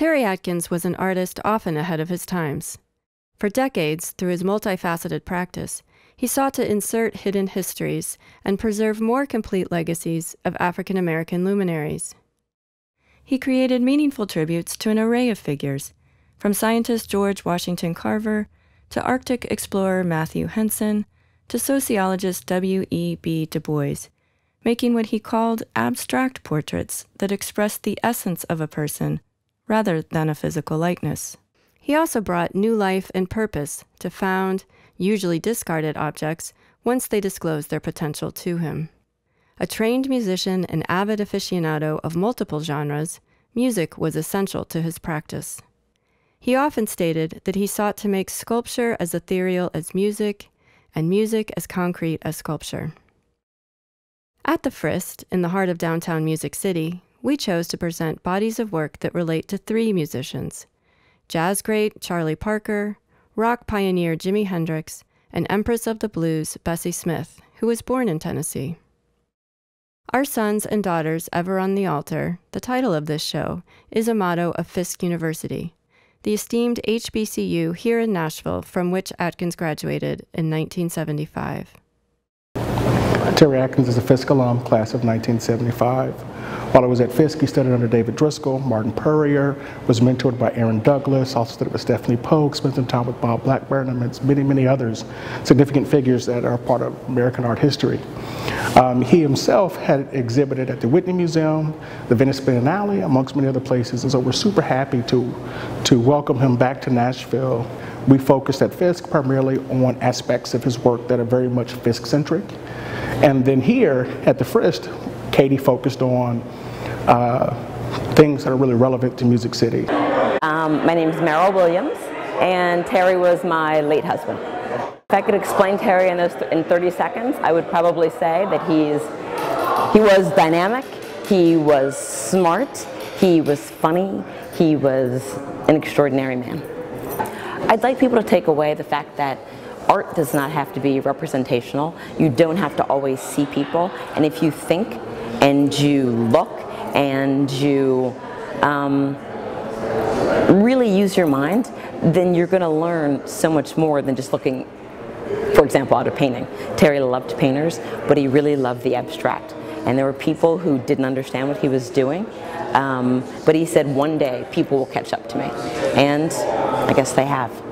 Terry Atkins was an artist often ahead of his times. For decades, through his multifaceted practice, he sought to insert hidden histories and preserve more complete legacies of African American luminaries. He created meaningful tributes to an array of figures, from scientist George Washington Carver to Arctic explorer Matthew Henson to sociologist W.E.B. Du Bois, making what he called abstract portraits that expressed the essence of a person rather than a physical likeness. He also brought new life and purpose to found, usually discarded objects once they disclosed their potential to him. A trained musician and avid aficionado of multiple genres, music was essential to his practice. He often stated that he sought to make sculpture as ethereal as music and music as concrete as sculpture. At the Frist, in the heart of downtown Music City, we chose to present bodies of work that relate to three musicians jazz great Charlie Parker, rock pioneer Jimi Hendrix, and Empress of the Blues Bessie Smith, who was born in Tennessee. Our Sons and Daughters Ever on the Altar, the title of this show, is a motto of Fisk University, the esteemed HBCU here in Nashville from which Atkins graduated in 1975. Terry Atkins is a Fisk alum, class of 1975. While I was at Fisk, he studied under David Driscoll, Martin Purrier, was mentored by Aaron Douglas, also studied with Stephanie Polk, spent some time with Bob Blackburn, and many, many others, significant figures that are part of American art history. Um, he himself had exhibited at the Whitney Museum, the Venice Biennale, amongst many other places, and so we're super happy to, to welcome him back to Nashville. We focused at Fisk primarily on aspects of his work that are very much Fisk-centric. And then here at the Frist, Katie focused on uh, things that are really relevant to Music City. Um, my name is Merrill Williams, and Terry was my late husband. If I could explain Terry in, those th in 30 seconds, I would probably say that he's, he was dynamic, he was smart, he was funny, he was an extraordinary man. I'd like people to take away the fact that art does not have to be representational. You don't have to always see people. And if you think and you look and you um, really use your mind, then you're going to learn so much more than just looking, for example, at a painting. Terry loved painters, but he really loved the abstract. And there were people who didn't understand what he was doing, um, but he said, one day people will catch up to me. And I guess they have.